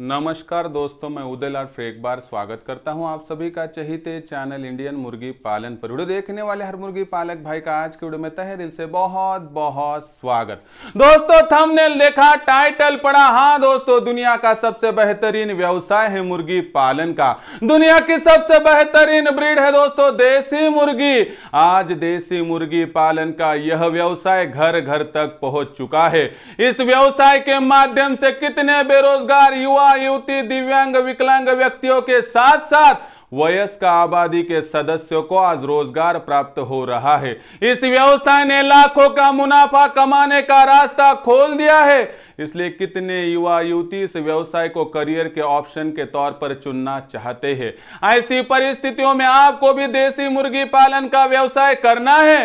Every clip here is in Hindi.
नमस्कार दोस्तों मैं उदय लाड फिर एक बार स्वागत करता हूं आप सभी का चहिते चैनल इंडियन मुर्गी पालन पर वीडियो देखने वाले हर मुर्गी पालक भाई का आज के वीडियो में तहे दिल से बहुत बहुत स्वागत दोस्तों थंबनेल देखा टाइटल पढ़ा हाँ दोस्तों दुनिया का सबसे बेहतरीन व्यवसाय है मुर्गी पालन का दुनिया की सबसे बेहतरीन ब्रीड है दोस्तों देसी मुर्गी आज देसी मुर्गी पालन का यह व्यवसाय घर घर तक पहुंच चुका है इस व्यवसाय के माध्यम से कितने बेरोजगार युवा युवा युवती दिव्यांग विकलांग व्यक्तियों के साथ साथ वयस्क आबादी के सदस्यों को आज रोजगार प्राप्त हो रहा है इस व्यवसाय ने लाखों का मुनाफा कमाने का रास्ता खोल दिया है इसलिए कितने युवा युवती इस व्यवसाय को करियर के ऑप्शन के तौर पर चुनना चाहते हैं ऐसी परिस्थितियों में आपको भी देसी मुर्गी पालन का व्यवसाय करना है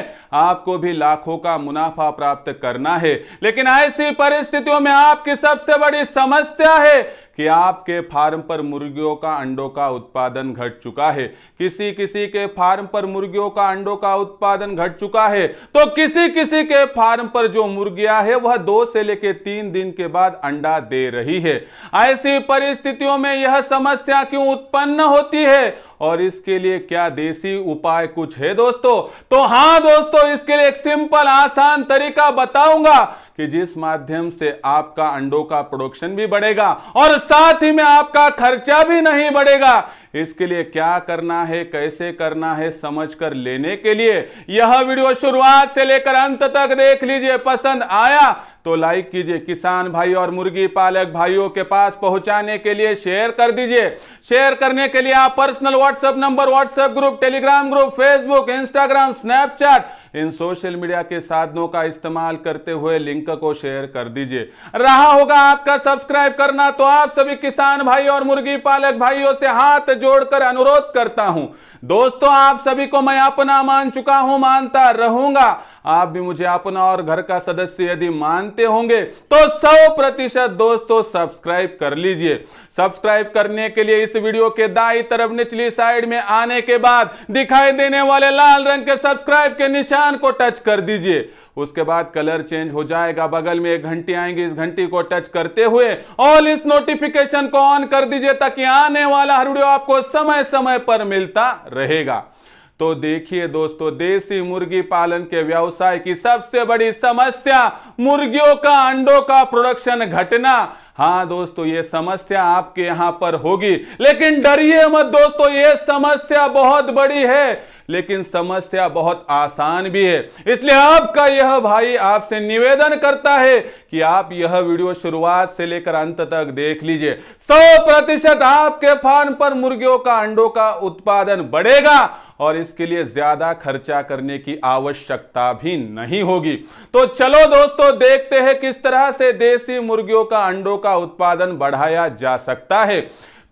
आपको भी लाखों का मुनाफा प्राप्त करना है लेकिन ऐसी परिस्थितियों में आपकी सबसे बड़ी समस्या है कि आपके फार्म पर मुर्गियों का अंडों का उत्पादन घट चुका है किसी किसी के फार्म पर मुर्गियों का अंडों का उत्पादन घट चुका है तो किसी किसी के फार्म पर जो मुर्गियां है वह दो से लेकर तीन दिन दिन के बाद अंडा दे रही है ऐसी परिस्थितियों में यह समस्या क्यों उत्पन्न होती है और इसके लिए क्या देसी उपाय कुछ है दोस्तों तो हाँ दोस्तों इसके लिए एक सिंपल आसान तरीका बताऊंगा कि जिस माध्यम से आपका अंडों का प्रोडक्शन भी बढ़ेगा और साथ ही में आपका खर्चा भी नहीं बढ़ेगा इसके लिए क्या करना है कैसे करना है समझ कर लेने के लिए यह वीडियो शुरुआत से लेकर अंत तक देख लीजिए पसंद आया तो लाइक कीजिए किसान भाई और मुर्गी पालक भाइयों के पास पहुंचाने के लिए शेयर कर दीजिए शेयर करने के लिए आप personal WhatsApp number WhatsApp group Telegram group Facebook Instagram Snapchat इन सोशल मीडिया के साधनों का इस्तेमाल करते हुए लिंक को शेयर कर दीजिए रहा होगा आपका सब्सक्राइब करना तो आप सभी किसान भाई और मुर्गी पालक भाइयों से हाथ जोड़कर अनुरोध करता हूं दोस्तों आप सभी को मैं अपना मान चुका हूं मानता रहूंगा आप भी मुझे अपना और घर का सदस्य यदि मानते होंगे तो सौ प्रतिशत दोस्तों सब्सक्राइब कर लीजिए सब्सक्राइब करने के लिए इस वीडियो के दाई तरफ निचली साइड में आने के बाद दिखाई देने वाले लाल रंग के सब्सक्राइब के निशान को टच कर दीजिए उसके बाद कलर चेंज हो जाएगा बगल में एक घंटी आएंगी इस घंटी को टच करते हुए ऑल इस नोटिफिकेशन को ऑन कर दीजिए ताकि आने वाला हर वीडियो आपको समय समय पर मिलता रहेगा तो देखिए दोस्तों देसी मुर्गी पालन के व्यवसाय की सबसे बड़ी समस्या मुर्गियों का अंडों का प्रोडक्शन घटना हाँ दोस्तों ये समस्या आपके यहां पर होगी लेकिन डरिए मत दोस्तों ये समस्या बहुत बड़ी है लेकिन समस्या बहुत आसान भी है इसलिए आपका यह भाई आपसे निवेदन करता है कि आप यह वीडियो शुरुआत से लेकर अंत तक देख लीजिए सौ प्रतिशत आपके फार्म पर मुर्गियों का अंडों का उत्पादन बढ़ेगा और इसके लिए ज्यादा खर्चा करने की आवश्यकता भी नहीं होगी तो चलो दोस्तों देखते हैं किस तरह से देसी मुर्गियों का अंडों का उत्पादन बढ़ाया जा सकता है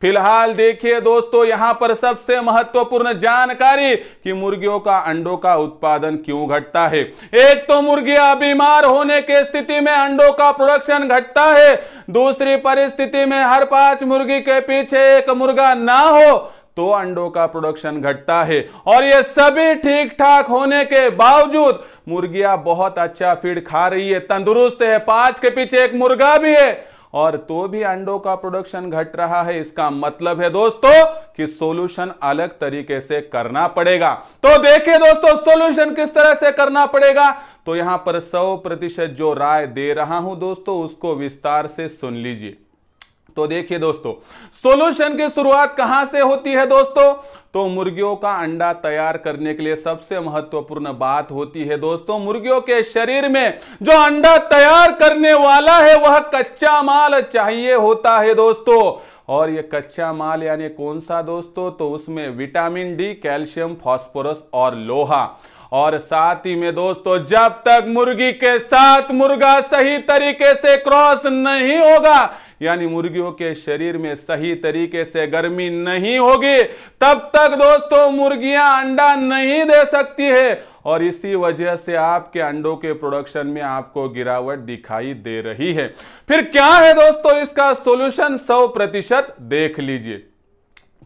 फिलहाल देखिए दोस्तों यहां पर सबसे महत्वपूर्ण जानकारी कि मुर्गियों का अंडों का उत्पादन क्यों घटता है एक तो मुर्गियां बीमार होने के स्थिति में अंडों का प्रोडक्शन घटता है दूसरी परिस्थिति में हर पांच मुर्गी के पीछे एक मुर्गा ना हो तो अंडों का प्रोडक्शन घटता है और ये सभी ठीक ठाक होने के बावजूद मुर्गियां बहुत अच्छा फीड खा रही है तंदुरुस्त है पांच के पीछे एक मुर्गा भी है और तो भी अंडों का प्रोडक्शन घट रहा है इसका मतलब है दोस्तों कि सॉल्यूशन अलग तरीके से करना पड़ेगा तो देखिए दोस्तों सॉल्यूशन किस तरह से करना पड़ेगा तो यहां पर सौ प्रतिशत जो राय दे रहा हूं दोस्तों उसको विस्तार से सुन लीजिए तो देखिए दोस्तों सोल्यूशन की शुरुआत कहां से होती है दोस्तों तो मुर्गियों का अंडा तैयार करने के लिए सबसे महत्वपूर्ण बात होती है दोस्तों मुर्गियों के शरीर में जो अंडा तैयार करने वाला है वह कच्चा माल चाहिए होता है दोस्तों और ये कच्चा माल यानी कौन सा दोस्तों तो उसमें विटामिन डी कैल्शियम फॉस्फोरस और लोहा और साथ ही में दोस्तों जब तक मुर्गी के साथ मुर्गा सही तरीके से क्रॉस नहीं होगा यानी मुर्गियों के शरीर में सही तरीके से गर्मी नहीं होगी तब तक दोस्तों मुर्गियां अंडा नहीं दे सकती है और इसी वजह से आपके अंडों के प्रोडक्शन में आपको गिरावट दिखाई दे रही है फिर क्या है दोस्तों इसका सोल्यूशन सौ प्रतिशत देख लीजिए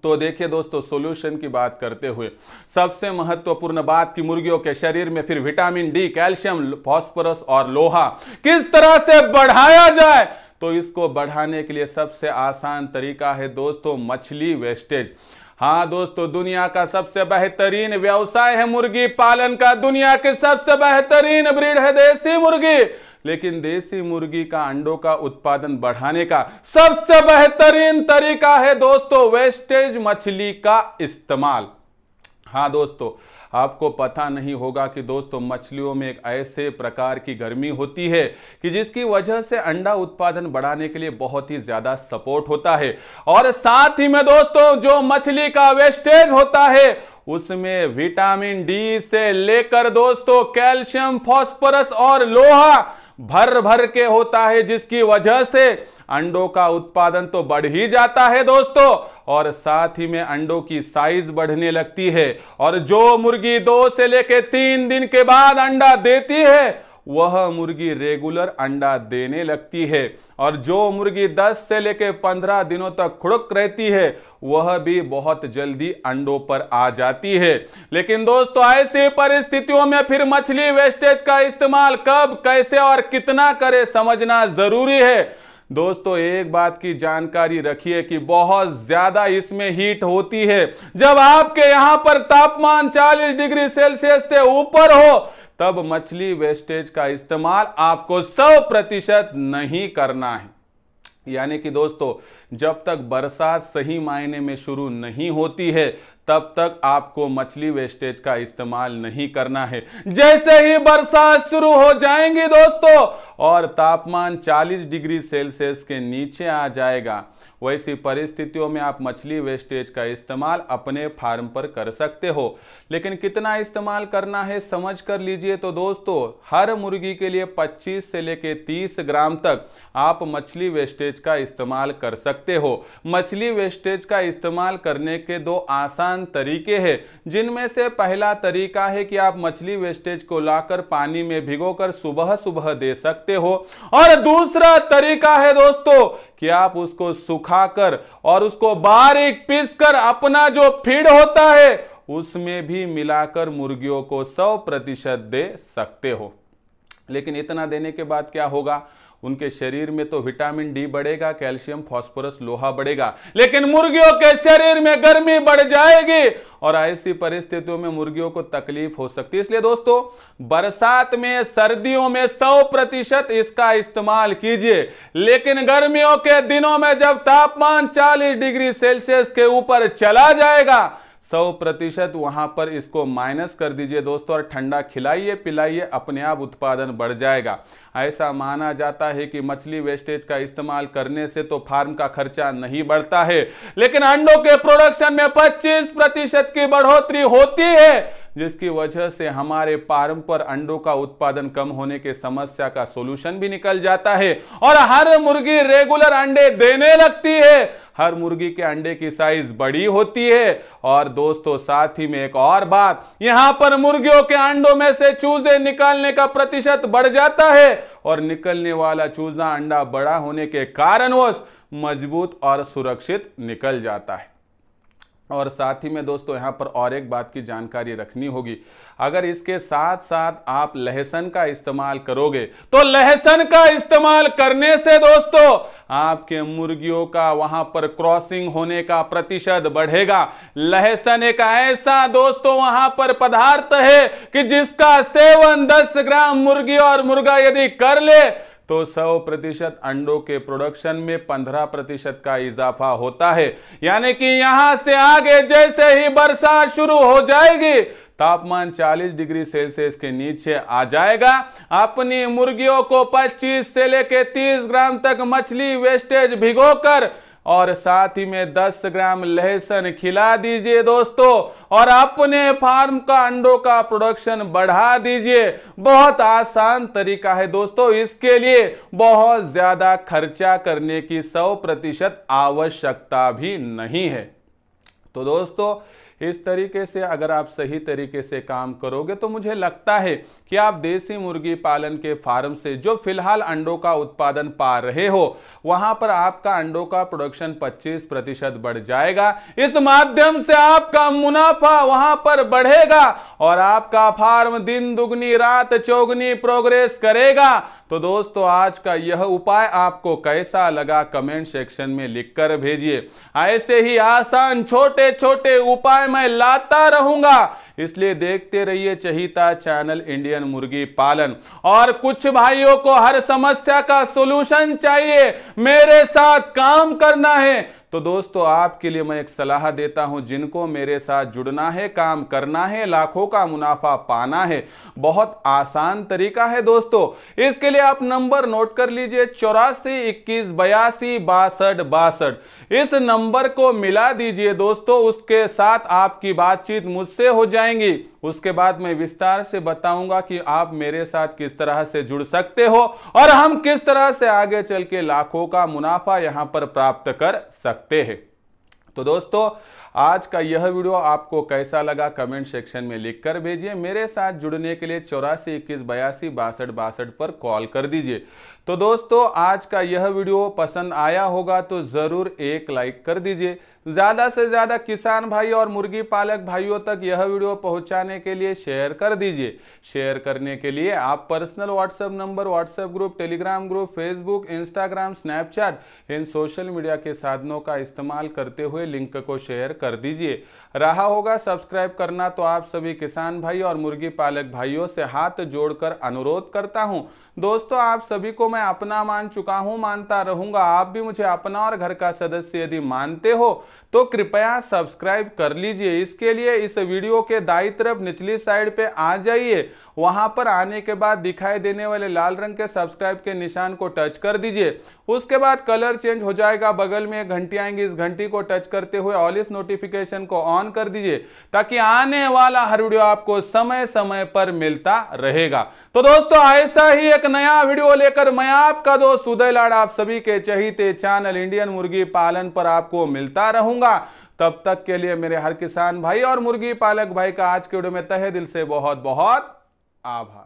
तो देखिए दोस्तों सॉल्यूशन की बात करते हुए सबसे महत्वपूर्ण बात कि मुर्गियों के शरीर में फिर विटामिन डी कैल्शियम फॉस्फोरस और लोहा किस तरह से बढ़ाया जाए तो इसको बढ़ाने के लिए सबसे आसान तरीका है दोस्तों मछली वेस्टेज हाँ दोस्तों दुनिया का सबसे बेहतरीन व्यवसाय है मुर्गी पालन का दुनिया के सबसे बेहतरीन ब्रीड है देसी मुर्गी लेकिन देसी मुर्गी का अंडों का उत्पादन बढ़ाने का सबसे बेहतरीन तरीका है दोस्तों वेस्टेज मछली का इस्तेमाल हाँ दोस्तों आपको पता नहीं होगा कि दोस्तों मछलियों में एक ऐसे प्रकार की गर्मी होती है कि जिसकी वजह से अंडा उत्पादन बढ़ाने के लिए बहुत ही ज्यादा सपोर्ट होता है और साथ ही में दोस्तों जो मछली का वेस्टेज होता है उसमें विटामिन डी से लेकर दोस्तों कैल्शियम फॉस्फोरस और लोहा भर भर के होता है जिसकी वजह से अंडों का उत्पादन तो बढ़ ही जाता है दोस्तों और साथ ही में अंडों की साइज बढ़ने लगती है और जो मुर्गी दो से लेकर तीन दिन के बाद अंडा देती है वह मुर्गी रेगुलर अंडा देने लगती है और जो मुर्गी 10 से लेकर 15 दिनों तक खुड़क रहती है वह भी बहुत जल्दी अंडों पर आ जाती है लेकिन दोस्तों ऐसी परिस्थितियों में फिर मछली वेस्टेज का इस्तेमाल कब कैसे और कितना करे समझना जरूरी है दोस्तों एक बात की जानकारी रखिए कि बहुत ज्यादा इसमें हीट होती है जब आपके यहां पर तापमान 40 डिग्री सेल्सियस से ऊपर हो तब मछली वेस्टेज का इस्तेमाल आपको सौ प्रतिशत नहीं करना है यानी कि दोस्तों जब तक बरसात सही मायने में शुरू नहीं होती है तब तक आपको मछली वेस्टेज का इस्तेमाल नहीं करना है जैसे ही बरसात शुरू हो जाएंगी दोस्तों और तापमान 40 डिग्री सेल्सियस के नीचे आ जाएगा वैसी परिस्थितियों में आप मछली वेस्टेज का इस्तेमाल अपने फार्म पर कर सकते हो लेकिन कितना इस्तेमाल करना है समझ कर लीजिए तो दोस्तों हर मुर्गी के लिए 25 से लेकर 30 ग्राम तक आप मछली वेस्टेज का इस्तेमाल कर सकते हो मछली वेस्टेज का इस्तेमाल करने के दो आसान तरीके हैं जिनमें से पहला तरीका है कि आप मछली वेस्टेज को लाकर पानी में भिगोकर सुबह सुबह दे सकते हो और दूसरा तरीका है दोस्तों कि आप उसको सुखाकर और उसको बारीक पीसकर अपना जो फीड होता है उसमें भी मिलाकर मुर्गियों को सौ प्रतिशत दे सकते हो लेकिन इतना देने के बाद क्या होगा उनके शरीर में तो विटामिन डी बढ़ेगा कैल्शियम फॉस्फोरस लोहा बढ़ेगा लेकिन मुर्गियों के शरीर में गर्मी बढ़ जाएगी और ऐसी परिस्थितियों में मुर्गियों को तकलीफ हो सकती है इसलिए दोस्तों बरसात में सर्दियों में सौ प्रतिशत इसका इस्तेमाल कीजिए लेकिन गर्मियों के दिनों में जब तापमान 40 डिग्री सेल्सियस के ऊपर चला जाएगा सौ प्रतिशत वहां पर इसको माइनस कर दीजिए दोस्तों और ठंडा खिलाइए पिलाइए अपने आप उत्पादन बढ़ जाएगा ऐसा माना जाता है कि मछली वेस्टेज का इस्तेमाल करने से तो फार्म का खर्चा नहीं बढ़ता है लेकिन अंडों के प्रोडक्शन में 25 प्रतिशत की बढ़ोतरी होती है जिसकी वजह से हमारे फार्म पर अंडों का उत्पादन कम होने के समस्या का सोल्यूशन भी निकल जाता है और हर मुर्गी रेगुलर अंडे देने लगती है हर मुर्गी के अंडे की साइज बड़ी होती है और दोस्तों साथ ही में एक और बात यहां पर मुर्गियों के अंडों में से चूजे निकालने का प्रतिशत बढ़ जाता है और निकलने वाला चूजा अंडा बड़ा होने के कारणवश मजबूत और सुरक्षित निकल जाता है और साथ ही में दोस्तों यहाँ पर और एक बात की जानकारी रखनी होगी अगर इसके साथ साथ आप लहसन का इस्तेमाल करोगे तो लहसन का इस्तेमाल करने से दोस्तों आपके मुर्गियों का वहां पर क्रॉसिंग होने का प्रतिशत बढ़ेगा लहसन एक ऐसा दोस्तों वहां पर पदार्थ है कि जिसका सेवन 10 ग्राम मुर्गी और मुर्गा यदि कर ले तो 100 प्रतिशत अंडों के प्रोडक्शन में 15 प्रतिशत का इजाफा होता है यानी कि यहां से आगे जैसे ही बरसात शुरू हो जाएगी तापमान 40 डिग्री सेल्सियस के नीचे आ जाएगा अपनी मुर्गियों को 25 से लेकर 30 ग्राम तक मछली वेस्टेज भिगोकर कर और साथ ही में 10 ग्राम लहसुन खिला दीजिए दोस्तों और अपने फार्म का अंडों का प्रोडक्शन बढ़ा दीजिए बहुत आसान तरीका है दोस्तों इसके लिए बहुत ज्यादा खर्चा करने की 100 प्रतिशत आवश्यकता भी नहीं है तो दोस्तों इस तरीके से अगर आप सही तरीके से काम करोगे तो मुझे लगता है कि आप देसी मुर्गी पालन के फार्म से जो फिलहाल अंडों का उत्पादन पा रहे हो वहां पर आपका अंडों का प्रोडक्शन 25 प्रतिशत बढ़ जाएगा इस माध्यम से आपका मुनाफा वहां पर बढ़ेगा और आपका फार्म दिन दुगनी रात चौगनी प्रोग्रेस करेगा तो दोस्तों आज का यह उपाय आपको कैसा लगा कमेंट सेक्शन में लिखकर भेजिए ऐसे ही आसान छोटे छोटे उपाय मैं लाता रहूंगा इसलिए देखते रहिए चहिता चैनल इंडियन मुर्गी पालन और कुछ भाइयों को हर समस्या का सोल्यूशन चाहिए मेरे साथ काम करना है तो दोस्तों आपके लिए मैं एक सलाह देता हूं जिनको मेरे साथ जुड़ना है काम करना है लाखों का मुनाफा पाना है बहुत आसान तरीका है दोस्तों इसके लिए आप नंबर नोट कर लीजिए चौरासी इक्कीस बयासी बासठ बासठ इस नंबर को मिला दीजिए दोस्तों उसके साथ आपकी बातचीत मुझसे हो जाएंगी उसके बाद मैं विस्तार से बताऊंगा कि आप मेरे साथ किस तरह से जुड़ सकते हो और हम किस तरह से आगे चल के लाखों का मुनाफा यहां पर प्राप्त कर सकते हैं तो दोस्तों आज का यह वीडियो आपको कैसा लगा कमेंट सेक्शन में लिखकर भेजिए मेरे साथ जुड़ने के लिए चौरासी इक्कीस बयासी बासठ बासठ पर कॉल कर दीजिए तो दोस्तों आज का यह वीडियो पसंद आया होगा तो ज़रूर एक लाइक कर दीजिए ज़्यादा से ज़्यादा किसान भाई और मुर्गी पालक भाइयों तक यह वीडियो पहुंचाने के लिए शेयर कर दीजिए शेयर करने के लिए आप personal WhatsApp number WhatsApp group Telegram group Facebook Instagram Snapchat इन सोशल मीडिया के साधनों का इस्तेमाल करते हुए लिंक को शेयर कर दीजिए रहा होगा सब्सक्राइब करना तो आप सभी किसान भाई और मुर्गी पालक भाइयों से हाथ जोड़कर अनुरोध करता हूँ दोस्तों आप सभी को मैं अपना मान चुका हूँ मानता रहूंगा आप भी मुझे अपना और घर का सदस्य यदि मानते हो तो कृपया सब्सक्राइब कर लीजिए इसके लिए इस वीडियो के दाई तरफ निचली साइड पे आ जाइए वहां पर आने के बाद दिखाई देने वाले लाल रंग के सब्सक्राइब के निशान को टच कर दीजिए उसके बाद कलर चेंज हो जाएगा बगल में घंटी आएंगी इस घंटी को टच करते हुए ऑल इस नोटिफिकेशन को ऑन कर दीजिए ताकि आने वाला हर वीडियो आपको समय समय पर मिलता रहेगा तो दोस्तों ऐसा ही एक नया वीडियो लेकर मैं आपका दोस्त उदय लाड़ आप सभी के चहीते चैनल इंडियन मुर्गी पालन पर आपको मिलता रहूंगा तब तक के लिए मेरे हर किसान भाई और मुर्गी पालक भाई का आज के वीडियो में तहे दिल से बहुत बहुत आभार